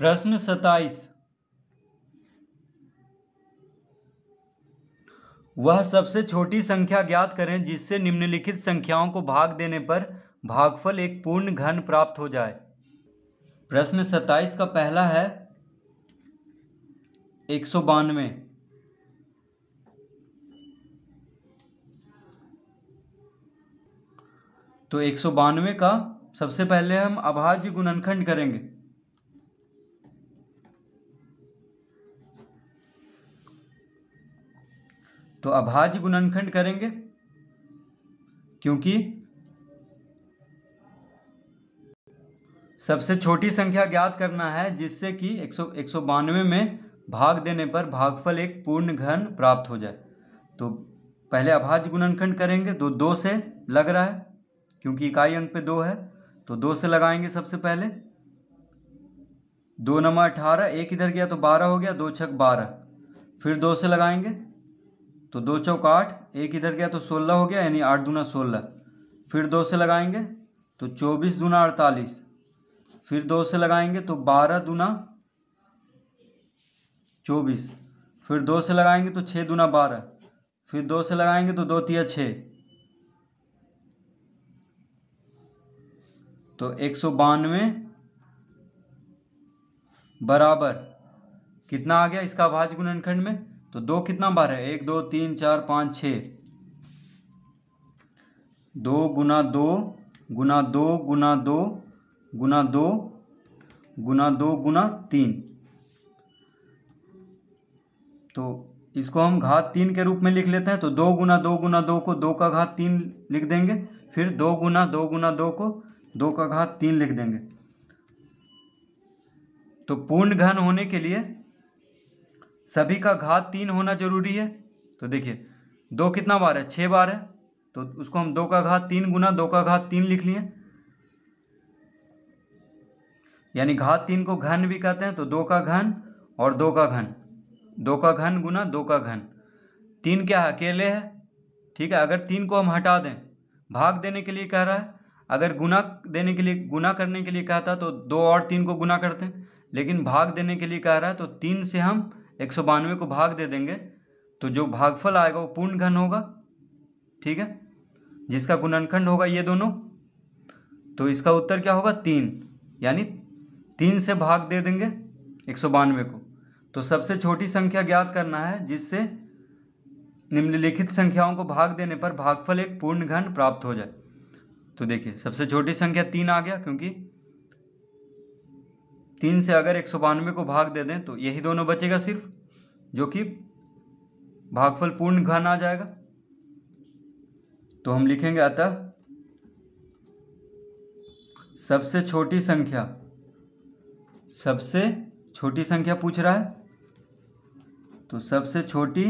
प्रश्न सताइस वह सबसे छोटी संख्या ज्ञात करें जिससे निम्नलिखित संख्याओं को भाग देने पर भागफल एक पूर्ण घन प्राप्त हो जाए प्रश्न सताइस का पहला है एक सौ बानवे तो एक सौ बानवे का सबसे पहले हम अभाज्य गुणनखंड करेंगे तो अभाज्य गुणनखंड करेंगे क्योंकि सबसे छोटी संख्या ज्ञात करना है जिससे कि एक सौ एक सौ बानवे में भाग देने पर भागफल एक पूर्ण घन प्राप्त हो जाए तो पहले अभाज्य गुणनखंड करेंगे तो दो से लग रहा है क्योंकि इकाई अंक पे दो है तो दो से लगाएंगे सबसे पहले दो नंबर अठारह एक इधर गया तो बारह हो गया दो छक बारह फिर दो से लगाएंगे तो दो चौक आठ एक इधर गया तो सोलह हो गया यानी आठ दूना सोलह फिर दो से लगाएंगे तो चौबीस दूना अड़तालीस फिर दो से लगाएंगे तो बारह दूना चौबीस फिर दो से लगाएंगे तो छः दूना बारह फिर दो से लगाएंगे तो दो तिया छः तो एक सौ बानवे बराबर कितना आ गया इसका भाज गुणनखंड में तो दो कितना बार है एक दो तीन चार पाँच छ दो गुना दो गुना दो गुना दो गुना दो गुना दो गुना तीन तो इसको हम घात तीन के रूप में लिख लेते हैं तो दो गुना दो गुना दो को दो का घात तीन लिख देंगे फिर दो गुना दो गुना दो को दो का घात तीन लिख देंगे तो पूर्ण घन होने के लिए सभी का घात तीन होना जरूरी है तो देखिए दो कितना बार है छः बार है तो उसको हम दो का घात तीन गुना दो का घात तीन लिख लिए यानी घात तीन को घन भी कहते हैं तो दो का घन और दो का घन दो का घन गुना दो का घन तीन क्या है अकेले है ठीक है अगर तीन को हम हटा दें भाग देने के लिए कह रहा है अगर गुना देने के लिए गुना करने के लिए कहता तो दो और तीन को गुना करते हैं लेकिन भाग देने के लिए कह रहा है तो तीन से हम एक सौ बानवे को भाग दे देंगे तो जो भागफल आएगा वो पूर्ण घन होगा ठीक है जिसका गुणनखंड होगा ये दोनों तो इसका उत्तर क्या होगा तीन यानी तीन से भाग दे देंगे एक सौ बानवे को तो सबसे छोटी संख्या ज्ञात करना है जिससे निम्नलिखित संख्याओं को भाग देने पर भागफल एक पूर्ण घन प्राप्त हो जाए तो देखिए सबसे छोटी संख्या तीन आ गया क्योंकि तीन से अगर एक सौ बानवे को भाग दे दें तो यही दोनों बचेगा सिर्फ जो कि भागफल पूर्ण घन आ जाएगा तो हम लिखेंगे अतः सबसे छोटी संख्या सबसे छोटी संख्या पूछ रहा है तो सबसे छोटी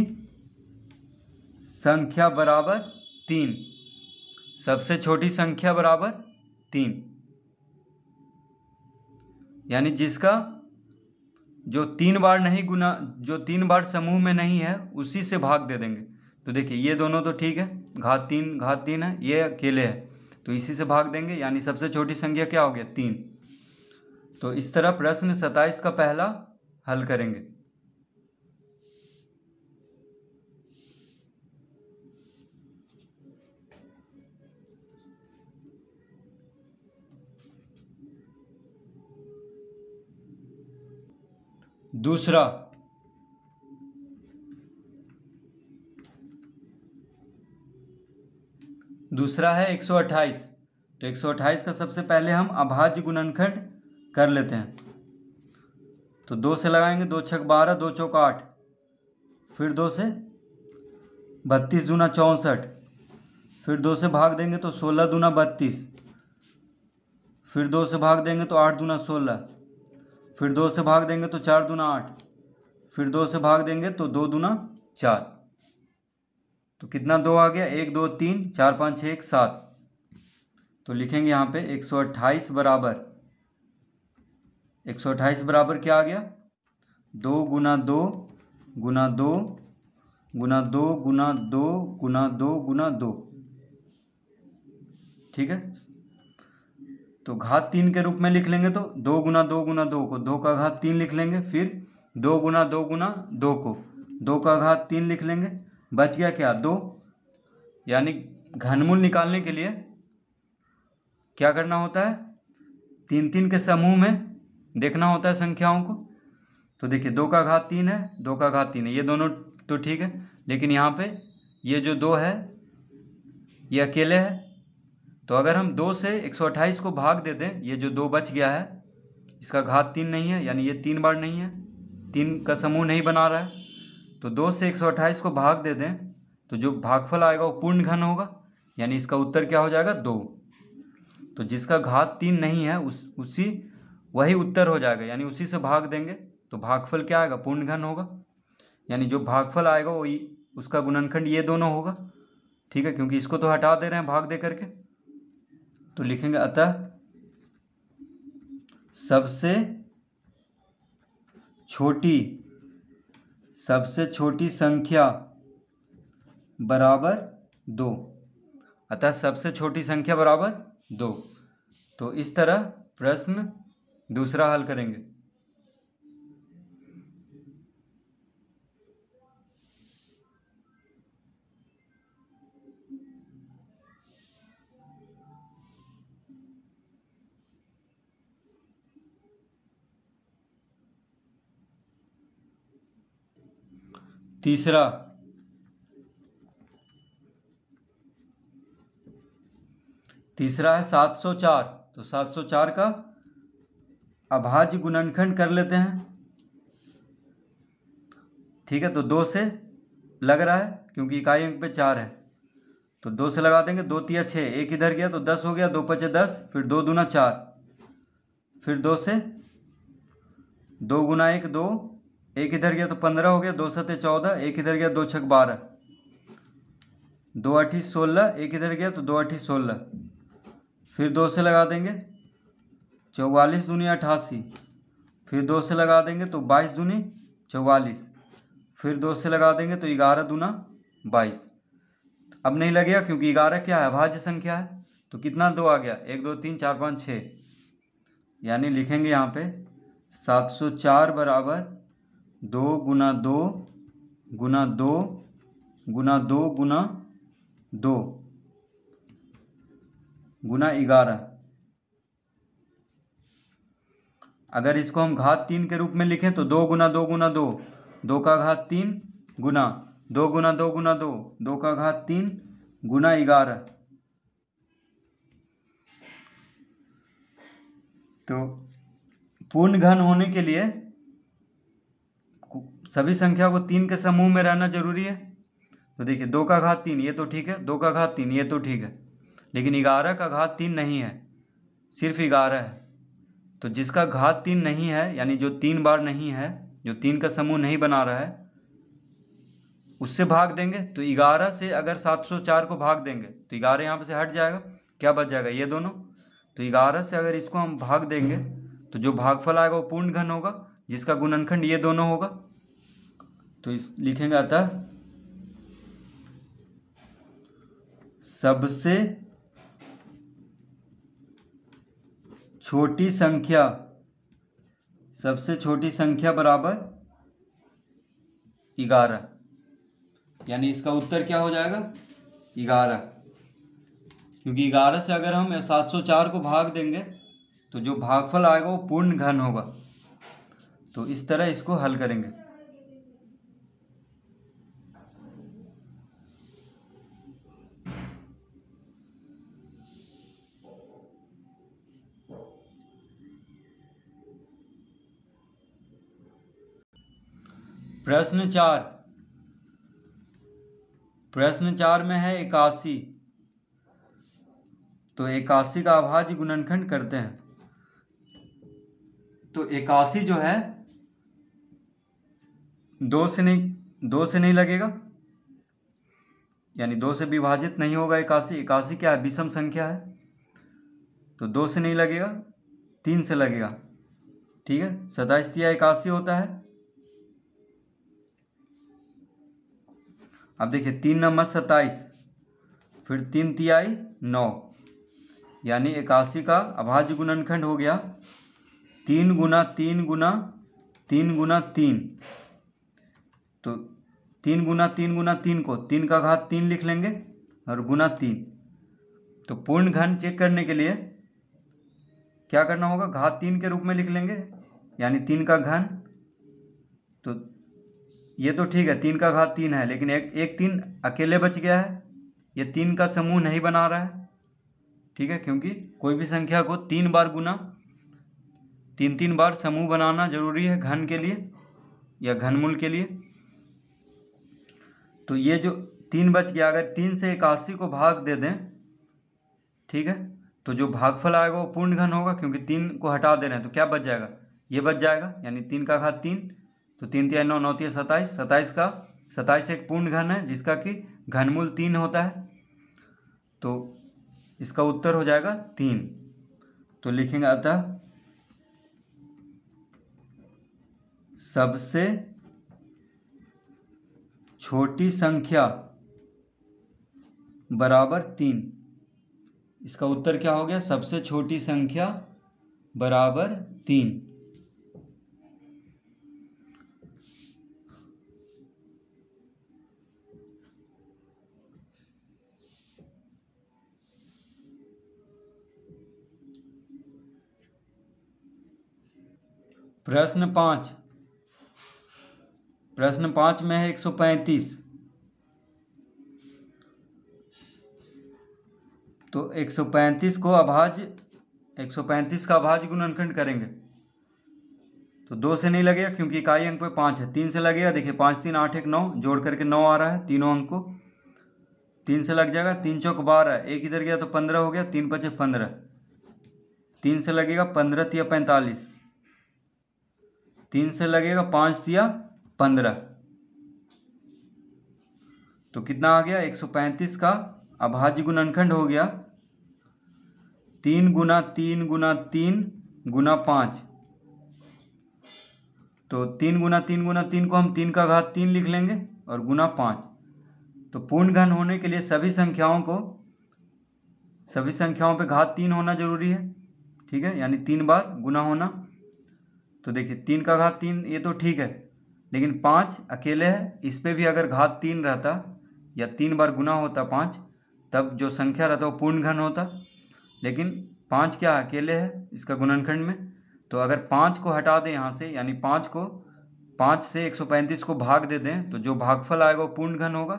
संख्या बराबर तीन सबसे छोटी संख्या बराबर तीन यानी जिसका जो तीन बार नहीं गुना जो तीन बार समूह में नहीं है उसी से भाग दे देंगे तो देखिए ये दोनों तो ठीक है घात तीन घात तीन है ये अकेले है तो इसी से भाग देंगे यानी सबसे छोटी संख्या क्या हो गया तीन तो इस तरह प्रश्न सत्ताईस का पहला हल करेंगे दूसरा दूसरा है 128 तो 128 का सबसे पहले हम अभाज्य गुणनखंड कर लेते हैं तो दो से लगाएंगे दो छक बारह दो चौक आठ फिर दो से बत्तीस दूना चौंसठ फिर दो से भाग देंगे तो सोलह दूना बत्तीस फिर दो से भाग देंगे तो आठ दूना सोलह फिर दो से भाग देंगे तो चार दूना आठ फिर दो से भाग देंगे तो दो दूना चार तो कितना दो आ गया एक दो तीन चार पाँच छः एक सात तो लिखेंगे यहाँ पे एक सौ अट्ठाईस बराबर एक सौ अट्ठाईस बराबर क्या आ गया दो गुना दो गुना दो गुना दो गुना दो गुना दो गुना दो ठीक है तो घात तीन के रूप में लिख लेंगे तो दो गुना दो गुना दो को दो का घात तीन लिख लेंगे फिर दो गुना दो गुना दो को दो का घात तीन लिख लेंगे बच गया क्या दो यानी घनमूल निकालने के लिए क्या करना होता है तीन तीन के समूह में देखना होता है संख्याओं को तो देखिए दो का घात तीन है दो का घात तीन है ये दोनों तो ठीक है लेकिन यहाँ पे ये जो दो है ये अकेले है तो अगर हम दो से एक सौ अट्ठाईस को भाग दे दें ये जो दो बच गया है इसका घात तीन नहीं है यानी ये तीन बार नहीं है तीन का समूह नहीं बना रहा है तो दो से एक सौ अट्ठाईस को भाग दे दें तो जो भागफल आएगा वो पूर्ण घन होगा यानी इसका उत्तर क्या हो जाएगा दो तो जिसका घात तीन नहीं है उस उसी वही उत्तर हो जाएगा यानी उसी से भाग देंगे तो भागफल क्या आएगा पूर्ण घन होगा यानी जो भागफल आएगा वही उसका गुणनखंड ये दोनों होगा ठीक है क्योंकि इसको तो हटा दे रहे हैं भाग दे करके तो लिखेंगे अतः सबसे छोटी सबसे छोटी संख्या बराबर दो अतः सबसे छोटी संख्या बराबर दो तो इस तरह प्रश्न दूसरा हल करेंगे तीसरा तीसरा है 704 तो 704 का अभाज्य गुणनखंड कर लेते हैं ठीक है तो दो से लग रहा है क्योंकि इकाई अंक पे चार है तो दो से लगा देंगे दो तिया छः एक इधर गया तो दस हो गया दो पचे दस फिर दो दूना चार फिर दो से दो गुना एक दो एक इधर गया तो पंद्रह हो गया दो सत्य चौदह एक इधर गया दो छक बारह दो अठी सोलह एक इधर गया तो दो अठी सोलह फिर दो से लगा देंगे चौवालीस दूनी अठासी फिर दो से लगा देंगे तो बाईस दूनी चौवालीस फिर दो से लगा देंगे तो ग्यारह दूना बाईस अब नहीं लगेगा क्योंकि ग्यारह क्या है भाज्य संख्या है तो कितना दो आ गया एक दो तीन चार पाँच छः यानी लिखेंगे यहाँ पे सात सौ चार बराबर दो गुना दो गुना दो गुना दो गुना दो गुना ग्यारह अगर इसको हम घात तीन के रूप में लिखें तो दो गुना दो गुना दो दो का घात तीन गुना दो गुना दो गुना दो दो का घात तीन गुना ग्यारह तो पूर्ण घन होने के लिए सभी संख्या को तीन के समूह में रहना जरूरी है तो देखिए दो का घात तीन ये तो ठीक है दो का घात तीन ये तो ठीक है लेकिन ग्यारह का घात तीन नहीं है सिर्फ ग्यारह है तो जिसका घात तीन नहीं है यानी जो तीन बार नहीं है जो तीन का समूह नहीं बना रहा है उससे भाग देंगे तो ग्यारह से अगर सात सौ चार को भाग देंगे तो ग्यारह यहाँ पर से हट जाएगा क्या बच जाएगा ये दोनों तो ग्यारह से अगर इसको हम भाग देंगे तो जो भागफल आएगा वो पूर्ण घन होगा जिसका गुणनखंड ये दोनों होगा तो इस लिखेंगे अतः सबसे छोटी संख्या सबसे छोटी संख्या बराबर ग्यारह यानी इसका उत्तर क्या हो जाएगा ग्यारह क्योंकि ग्यारह से अगर हम सात सौ चार को भाग देंगे तो जो भागफल आएगा वो पूर्ण घन होगा तो इस तरह इसको हल करेंगे प्रश्न चार प्रश्न चार में है इक्यासी तो इक्यासी का अभाज्य गुणनखंड करते हैं तो इक्यासी जो है दो से नहीं दो से नहीं लगेगा यानी दो से विभाजित नहीं होगा इक्यासी इक्यासी क्या है विषम संख्या है तो दो से नहीं लगेगा तीन से लगेगा ठीक है सताइस तिया इक्यासी होता है अब देखिए तीन नंबर सत्ताईस फिर तीन तिहाई नौ यानी इक्यासी का अभाज्य गुणनखंड हो गया तीन गुना तीन गुना तीन गुना तीन तो तीन गुना तीन गुना तीन को तीन का घात तीन लिख लेंगे और गुना तीन तो पूर्ण घन चेक करने के लिए क्या करना होगा घात तीन के रूप में लिख लेंगे यानी तीन का घन तो ये तो ठीक है तीन का घात तीन है लेकिन एक एक तीन अकेले बच गया है ये तीन का समूह नहीं बना रहा है ठीक है क्योंकि कोई भी संख्या को तीन बार गुना तीन तीन बार समूह बनाना जरूरी है घन के लिए या घनमूल के लिए तो ये जो तीन बच गया अगर तीन से इक्यासी को भाग दे दें ठीक है तो जो भागफल आएगा वो पूर्ण घन होगा क्योंकि तीन को हटा दे रहे हैं तो क्या बच जाएगा ये बच जाएगा यानी तीन का घात तीन तो तीन तीन नौ नौ तिहाई सताइस सताइस का सताइस एक पूर्ण घन है जिसका कि घनमूल तीन होता है तो इसका उत्तर हो जाएगा तीन तो लिखेंगे अतः सबसे छोटी संख्या बराबर तीन इसका उत्तर क्या हो गया सबसे छोटी संख्या बराबर तीन प्रश्न पाँच प्रश्न पाँच में है एक सौ पैंतीस तो एक सौ पैंतीस को अभाज पैंतीस का अभाज गुणनखंड करेंगे तो दो से नहीं लगेगा क्योंकि इकाई अंक पे पाँच है तीन से लगेगा देखिए पाँच तीन आठ एक नौ जोड़ करके नौ आ रहा है तीनों अंक को तीन से लग जाएगा तीन चौक बारह एक इधर गया तो पंद्रह हो गया तीन पचे पंद्रह तीन से लगेगा पंद्रह या पैंतालीस तीन से लगेगा पांच दिया पंद्रह तो कितना आ गया एक सौ पैंतीस का अभाज्य गुणनखंड हो गया तीन गुना तीन गुना तीन गुना पांच तो तीन गुना तीन गुना तीन को हम तीन का घात तीन लिख लेंगे और गुना पांच तो पूर्ण घन होने के लिए सभी संख्याओं को सभी संख्याओं पे घात तीन होना जरूरी है ठीक है यानी तीन बार गुना होना तो देखिए तीन का घात तीन ये तो ठीक है लेकिन पाँच अकेले है इस पर भी अगर घात तीन रहता या तीन बार गुना होता पाँच तब जो संख्या रहता वो पूर्ण घन होता लेकिन पाँच क्या अकेले है इसका गुणनखंड में तो अगर पाँच को हटा दें यहाँ से यानी पाँच को पाँच से एक सौ पैंतीस को भाग दे दें तो जो भागफल आएगा वो पूर्ण घन होगा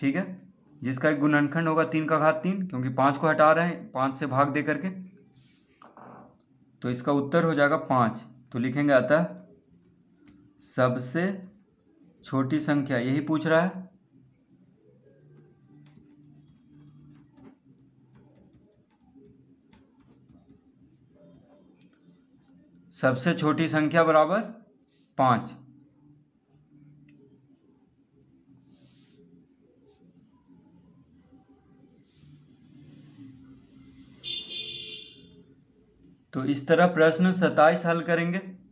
ठीक है जिसका एक गुणनखंड होगा तीन का घात तीन क्योंकि पाँच को हटा रहे हैं पाँच से भाग दे करके तो इसका उत्तर हो जाएगा पाँच तो लिखेंगे अतः सबसे छोटी संख्या यही पूछ रहा है सबसे छोटी संख्या बराबर पाँच तो इस तरह प्रश्न सत्ताईस हल करेंगे